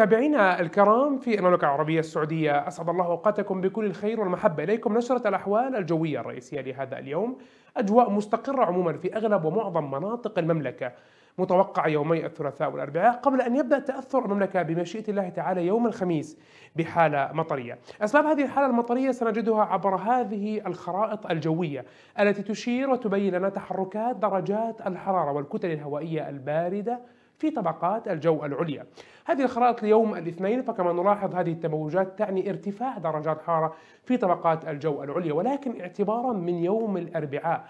متابعينا الكرام في المملكة العربية السعودية أسعد الله أوقاتكم بكل الخير والمحبة إليكم نشرة الأحوال الجوية الرئيسية لهذا اليوم أجواء مستقرة عموما في أغلب ومعظم مناطق المملكة متوقع يومي الثلاثاء والأربعاء قبل أن يبدأ تأثر المملكة بمشيئة الله تعالى يوم الخميس بحالة مطرية أسباب هذه الحالة المطرية سنجدها عبر هذه الخرائط الجوية التي تشير وتبين لنا تحركات درجات الحرارة والكتل الهوائية الباردة في طبقات الجو العليا هذه الخرائط ليوم الاثنين فكما نلاحظ هذه التموجات تعني ارتفاع درجات حرارة في طبقات الجو العليا ولكن اعتبارا من يوم الأربعاء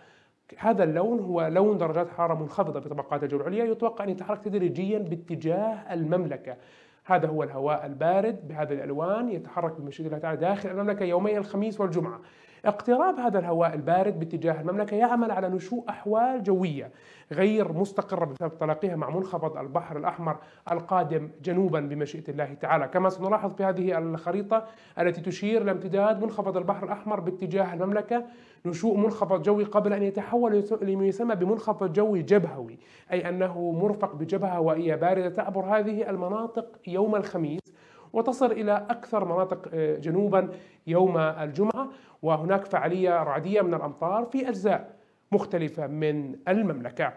هذا اللون هو لون درجات حرارة منخفضة في طبقات الجو العليا يتوقع أن يتحرك تدريجيا باتجاه المملكة هذا هو الهواء البارد بهذه الألوان يتحرك بمشيئة الله تعالى داخل المملكة يومي الخميس والجمعة اقتراب هذا الهواء البارد باتجاه المملكة يعمل على نشوء أحوال جوية غير مستقرة بسبب تلاقيها مع منخفض البحر الأحمر القادم جنوبا بمشيئة الله تعالى كما سنلاحظ في هذه الخريطة التي تشير لامتداد منخفض البحر الأحمر باتجاه المملكة نشوء منخفض جوي قبل أن يتحول لما يسمى بمنخفض جوي جبهوي أي أنه مرفق بجبهة هوائية باردة تعبر هذه المناطق يوم الخميس وتصل إلى أكثر مناطق آه، جنوبا يوم الجمعة وهناك فعالية رعدية من الأمطار في أجزاء مختلفة من المملكة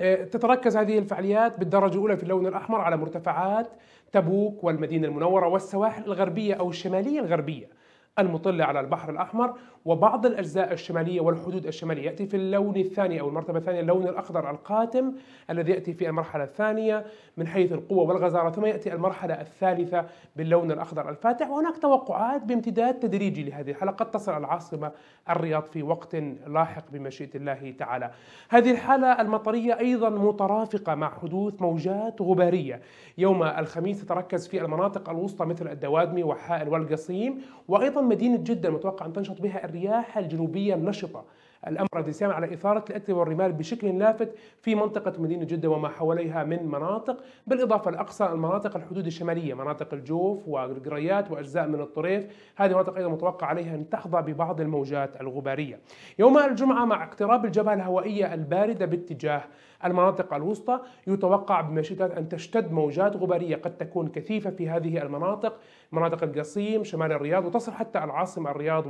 آه، تتركز هذه الفعاليات بالدرجة الأولى في اللون الأحمر على مرتفعات تبوك والمدينة المنورة والسواحل الغربية أو الشمالية الغربية المطلة على البحر الأحمر وبعض الأجزاء الشمالية والحدود الشمالية يأتي في اللون الثاني أو المرتبة الثانية اللون الأخضر القاتم الذي يأتي في المرحلة الثانية من حيث القوة والغزارة ثم يأتي المرحلة الثالثة باللون الأخضر الفاتح وهناك توقعات بامتداد تدريجي لهذه الحالة قد تصل العاصمة الرياض في وقت لاحق بمشيئة الله تعالى هذه الحالة المطرية أيضا مترافقة مع حدوث موجات غبارية يوم الخميس تتركز في المناطق الوسطى مثل الدوادمي وحائل والقصيم وأيضا مدينة جدة متوقع أن تنشط بها الرياح الجنوبية النشطة الأمر الإسلامي على إثارة الأتربة والرمال بشكل لافت في منطقة مدينة جدة وما حواليها من مناطق بالإضافة لأقصى المناطق الحدود الشمالية مناطق الجوف والقريات وأجزاء من الطريف هذه المناطق أيضا متوقع عليها أن تحظى ببعض الموجات الغبارية يوم الجمعة مع اقتراب الجبهة الهوائية الباردة باتجاه المناطق الوسطى يتوقع بمشيئة أن تشتد موجات غبارية قد تكون كثيفة في هذه المناطق مناطق القصيم شمال الرياض وتصل حتى العاصمة الرياض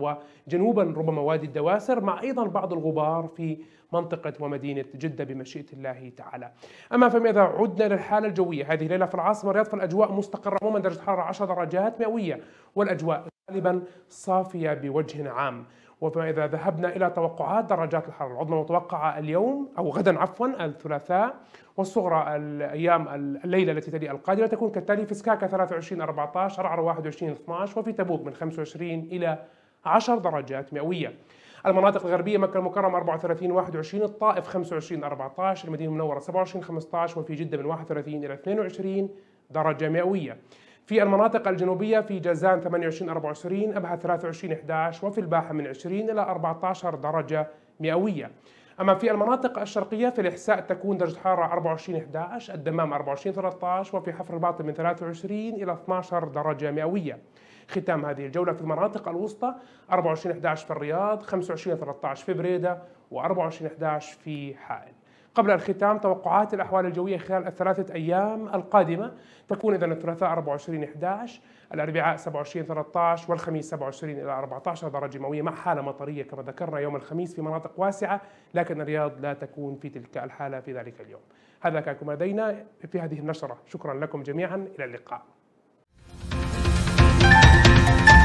وجنوبا ربما وادي الدواسر مع أيضا بعض الغبار في منطقة ومدينة جدة بمشيئة الله تعالى أما إذا عدنا للحالة الجوية هذه الليلة في العاصمة الرياض فالأجواء مستقرة عموما درجة الحرارة 10 درجات مئوية والأجواء غالبا صافية بوجه عام وفيما إذا ذهبنا إلى توقعات درجات الحرارة العظمى متوقعة اليوم أو غدا عفوا الثلاثاء والصغرى الأيام الليلة التي تلي القادمة تكون كالتالي في سكاكا 23 14 عرعر 21 12 وفي تبوك من 25 إلى 10 درجات مئوية المناطق الغربيه مكه المكرمه 34 21 الطائف 25 14 المدينه المنوره 27 15 وفي جده من 31 الى 22 درجه مئويه في المناطق الجنوبية في جازان 28 24 أبها 23 11 وفي الباحة من 20 إلى 14 درجة مئوية أما في المناطق الشرقية في الإحساء تكون درجة الحرارة 24 11 الدمام 24 13 وفي حفر الباطن من 23 إلى 12 درجة مئوية ختام هذه الجولة في المناطق الوسطى 24 11 في الرياض 25 13 في بريدة و24 11 في حائل قبل الختام توقعات الأحوال الجوية خلال الثلاثة أيام القادمة تكون إذا الثلاثاء 24 11 الأربعاء 27 13 والخميس 27 إلى 14 درجة مئوية مع حالة مطرية كما ذكرنا يوم الخميس في مناطق واسعة لكن الرياض لا تكون في تلك الحالة في ذلك اليوم هذا كان لدينا في هذه النشرة شكرا لكم جميعا إلى اللقاء